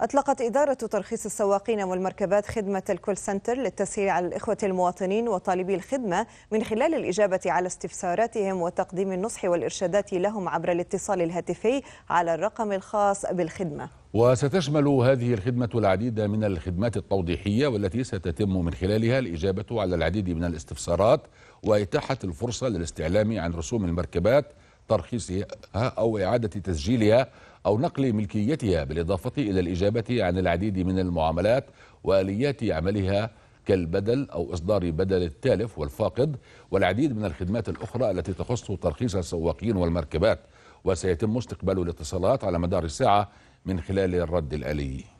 أطلقت إدارة ترخيص السواقين والمركبات خدمة الكول سنتر للتسهيل على الإخوة المواطنين وطالبي الخدمة من خلال الإجابة على استفساراتهم وتقديم النصح والإرشادات لهم عبر الاتصال الهاتفي على الرقم الخاص بالخدمة وستشمل هذه الخدمة العديد من الخدمات التوضيحية والتي ستتم من خلالها الإجابة على العديد من الاستفسارات وإتاحة الفرصة للاستعلام عن رسوم المركبات ترخيصها أو إعادة تسجيلها أو نقل ملكيتها بالإضافة إلى الإجابة عن العديد من المعاملات وآليات عملها كالبدل أو إصدار بدل التالف والفاقد والعديد من الخدمات الأخرى التي تخص ترخيص السواقين والمركبات وسيتم استقبال الاتصالات على مدار الساعة من خلال الرد الآلي